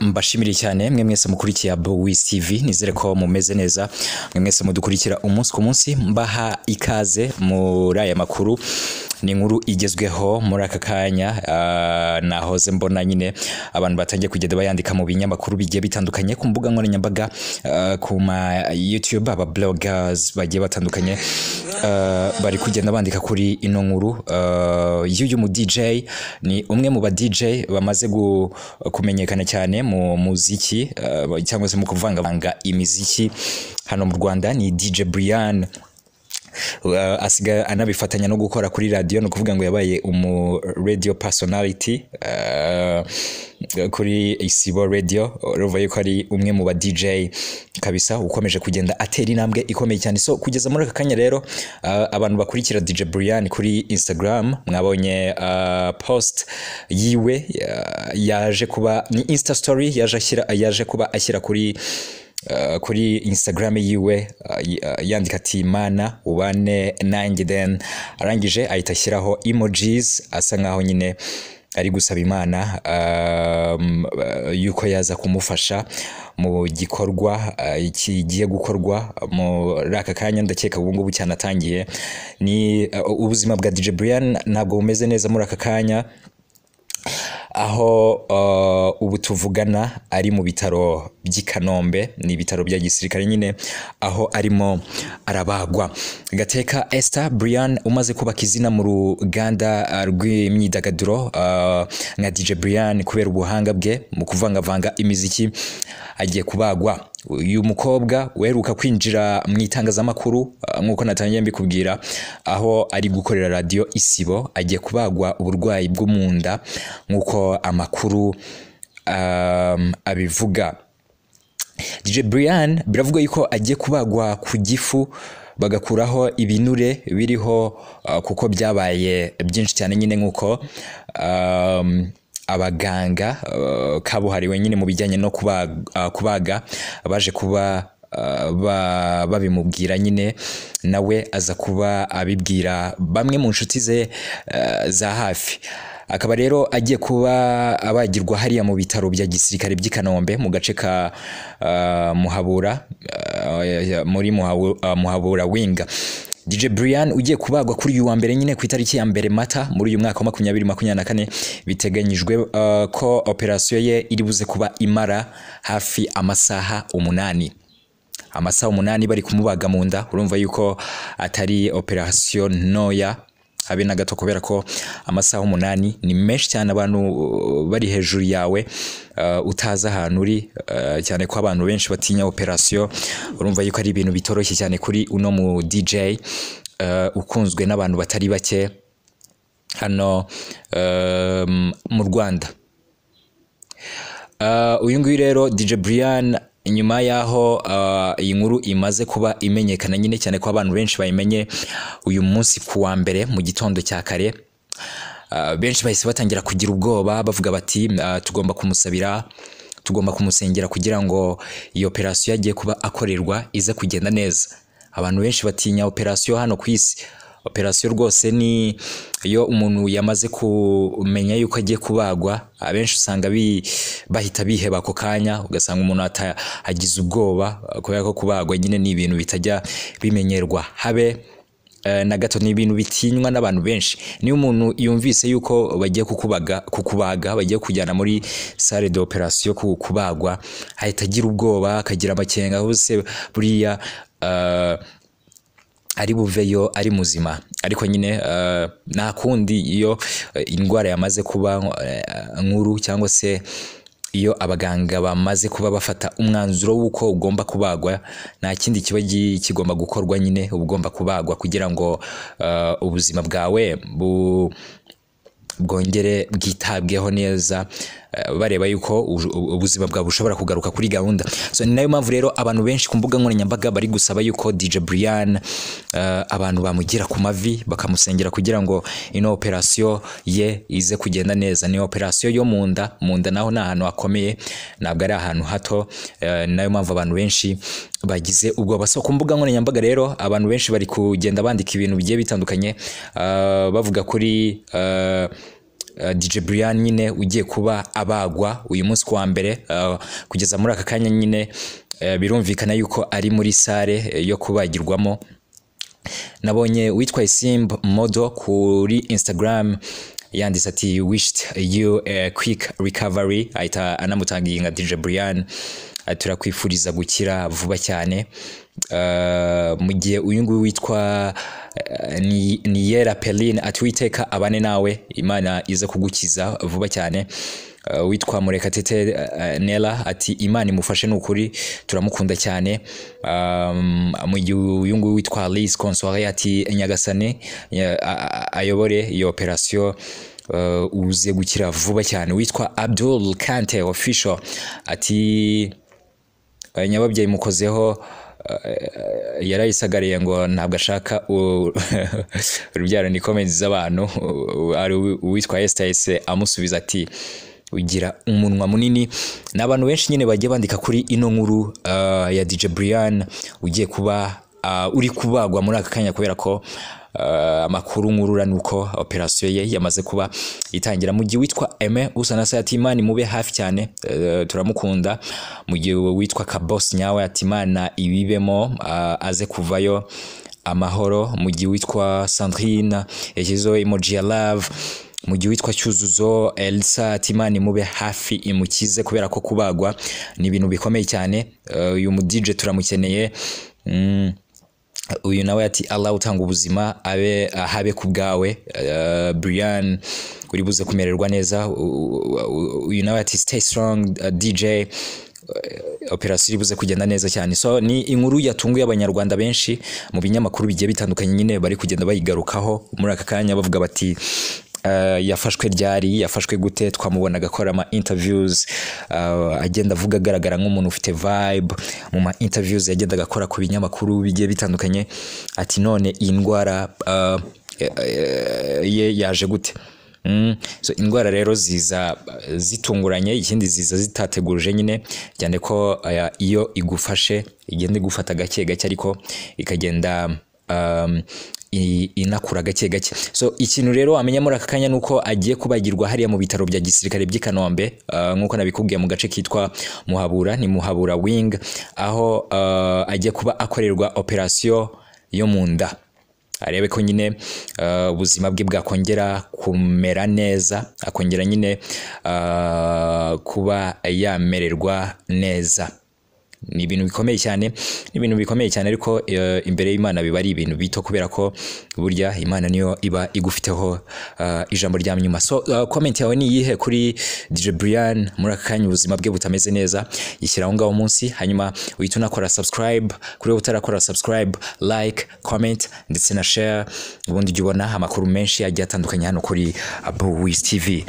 mbashimire cyane mwe mwese mukurikiye Bowis TV nizere ko mumeze neza mwe mwese mudukurikira umunsi ku munsi mbaha ikaze muri aya makuru ni inkuru igezweho muri aka kanya ah, nahoze mbona nyine abantu batangiye kugenda bayandika mu binyamakuru bigiye bitandukanye ku mbuga nkoranyambaga ah, ku ma YouTube aba bloggers bagiye batandukanye ah, bari kugenda bandika kuri ino nkuru y'uyu mu DJ ni umwe mu ba DJ bamaze kumenyekana cyane mu muziki cyangwa se mu kuvangavanga imiziki hano mu Rwanda ni DJ Brian Uh, asigaye anabifatanya no gukora kuri radiyo ni ukuvuga ngo yabaye umu radio personality uh, kuri isibo radio ruvuye ko ari umwe mu ba DJ kabisa ukomeje kugenda atera intambwe ikomeye cyane so kugeza muri aka kanya rero uh, abantu bakurikira DJ Brian kuri Instagram mwabonye post yiwe yaje kuba ni Insta story yaje ashyira yaje kuba ashyira kuri Eh, kuri instagram yiwe eh, eh, yandika ati mana ubane nanjye then arangije ahita ashyiraho emojis asa nkaho nyine ari gusaba imana ehm, yuko yaza kumufasha mu gikorwa kigiye gukorwa muri aka kanya ndakeka ubu ngubu cyanatangiye ni ubuzima bwa DJ Brian ntabwo bumeze neza muri aka kanya aho uh, ubu tuvugana ari mu bitaro by'i Kanombe ni ibitaro bya gisirikare nyine aho arimo arabagwa gateka Esther Brian umaze kubaka izina mu ruganda uh, rw'imyidagaduro uh, nka DJ Brian kubera ubuhanga bwe mu kuvangavanga imiziki agiye kubagwa uyu mukobwa uheruka kwinjira mu itangazamakuru ah, nk'uko natangiye mbikubwira aho ari gukorera radiyo isibo agiye kubagwa uburwayi bwo mu nda nk'uko amakuru abivuga DJ Brian biravuga yuko agiye kubagwa ku gifu bagakuraho ibinure biriho ah, kuko byabaye byinshi cyane nyine nk'uko abaganga uh, kabuhariwe nyine mu bijyanye no uh, kubaga baje kuba uh, babimubwira nyine nawe aza kuba abibwira bamwe mu nshuti ze za hafi akaba rero agiye kuba abagirwa hariya mu bitaro bya gisirikare by'i kanombe mu gace ka muhabura muri muhabura winga DJ Brian ugiye kubagwa kuri uyu wa mbere nyine ku itariki ya mbere Mata muri uyu mwaka wa makumyabiri makumyabiri na kane biteganyijwe uh, ko operasiyo ye iri buze kuba imara hafi amasaha umunani amasaha umunani bari kumubaga mu nda urumva yuko atari operasiyo ntoya habe na gato kubera ko amasaha umunani ni menshi cyane abantu uh, bari hejuru yawe uh, utazi ahantu uri uh, cyane ko abantu benshi batinya operasiyo urumva yuko ari ibintu bitoroshye cyane kuri uno mu DJ ukunzwe n'abantu batari bake hano um, mu Rwanda uyu nguyu rero DJ Brian nyuma y'aho ah, iyi nkuru imaze kuba imenyekana nyine cyane ko abantu benshi bayimenye uyu munsi ku wa mbere mu gitondo cya kare ah, benshi bahise batangira kugira ubwoba bavuga bati ah, tugomba kumusabira tugomba kumusengera kugira ngo iyi operasiyo yagiye kuba akorerwa ize kugenda neza abantu benshi batinya operasiyo hano ku isi operasiyo rwose ni iyo umuntu yamaze kumenya yuko agiye kubagwa abenshi usanga bahita biheba ako kanya ugasanga umuntu agize ubwoba kubera ko kubagwa nyine ni ibintu bitajya bimenyerwa habe eh, na gato ni ibintu bitinywa n'abantu benshi niyo umuntu yumvise yuko bagiye kukubaga kukubaga bagiye kujyana muri sale de operasiyo kubagwa ahita agira ubwoba akagira amakenga bose buriya eh, ari buveyo ari muzima ariko nyine eh, nta kundi iyo eh, indwara yamaze kuba eh, nkuru cyangwa se iyo abaganga bamaze kuba bafata umwanzuro w'uko ugomba kubagwa nta kindi kiba kigomba gukorwa nyine uba ugomba kubagwa kugira ngo ubuzima bwawe bu bwongere bwitabweho neza eh, bareba yuko ubuzima bwawe bushobora kugaruka kuri gahunda so ni nayo mpamvu rero abantu benshi ku mbuga nkoranyambaga bari gusaba yuko DJ Brian eh, abantu bamugira ku mavi bakamusengera kugira ngo ino operasiyo ye ize kugenda neza ni operasiyo yo mu nda mu nda naho ni ahantu hakomeye ntabwo ari ahantu hato eh, ni nayo mpamvu abantu benshi bagize ubwoba so ku mbuga nkoranyambaga rero abantu benshi bari kugenda bandika ibintu bigiye bitandukanye ah, bavuga kuri ah, ah, DJ Brian nyine ugiye kuba abagwa uyu munsi wa mbere kugeza muri aka kanya nyine eh, birumvikana yuko ari muri sale yo kubagirwamo nabonye witwa isimba modo kuri instagram yanditse ati wishiti yu kwiki rikavuri ahita anamutangiye nka DJ Brian turakwifuriza gukira vuba cyane eh, mu gihe uyu nguyu witwa eh, niyera perine atwiteka abane nawe imana iza kugukiza vuba cyane eh, witwa murekatete nera ati imana imufashe ni ukuri turamukunda cyane mu gihe uyu nguyu witwa Alice consoire ati nyagasane ayobore iyo operasiyo uze gukira vuba cyane witwa abdul kante official ati Eh, nyababyeyi mukozeho eh, yarayisagariye ngo ntabwo ashaka urubyaro ni komedi z'abantu uwitwa esita yahise amusubiza ati ugira umunwa munini ni abantu benshi nyine bagiye bandika kuri ino nkuru eh, ya dj brian ugiye kuba uri kubagwa muri aka kanya kubera ko Eh, amakuru nkurura ni uko operasiyo ye yamaze kuba itangira mu gihe witwa Aime Usanase ati Imana imube hafi cyane eh, turamukunda mu gihe witwa Kabos nyawe ati Imana ibibemo eh, aze kuvayo amahoro mu gihe witwa Sandrine yashyizeho emoji ya love mu gihe witwa cyuzuzo elisa ati imana imube hafi imukize kubera ko kubagwa ni ibintu bikomeye cyane uyu mudije turamukeneye mm. uyu nawe ati Allah utanga ubuzima abe habe ku bwawe uh, Brian uri buze kumererwa neza uyu nawe ati stay strong uh, DJ uh, operasiyo iribuze kugenda neza cyane so ni inkuru yatunguye abanyarwanda benshi mu binyamakuru bigiye bitandukanye nyine bari kugenda bayigarukaho muri aka kanya bavuga bati Eh, yafashwe ryari yafashwe gute twamubona agakora ama interviews eh, agenda avuga agaragara nk'umuntu ufite vibe mu ma interviews yagendaga akora ku binyamakuru bigiye bitandukanye ati none iyi ndwara eh, ye yaje gute mm. indwara rero ziza zitunguranye ikindi ziza zitateguje nyine cyane ko iyo igufashe igenda igufata gake gake ariko ikagenda Um, inakura gake gake so ikintu rero wamenya muri aka kanya ni uko agiye kubagirwa hariya mu bitaro bya gisirikare by'i kanombe uh, nk'uko nabikubwiye mu gace kitwa muhabura ni muhabura wing aho uh, agiye kuba akorerwa operasiyo yo mu nda arebe ko nyine uh, ubuzima bwe bwakongera kumera neza akongera nyine kuba yamererwa neza ni ibintu bikomeye cyane ni ibintu bikomeye cyane ariko eh, imbere y'Imana biba ari ibintu bito kubera ko burya Imana niyo iba igufiteho eh, ijambo rya nyuma so eh, comment yawe ni iyihe kuri DJ Brian muri aka kanya ubuzima bwe butameze neza yishyira ngaho munsi hanyuma uhita unakora subscribe kuri utarakora subscribe like comment ndetse na share ubundi jya ubona amakuru menshi agiye atandukanye hano kuri Abowis TV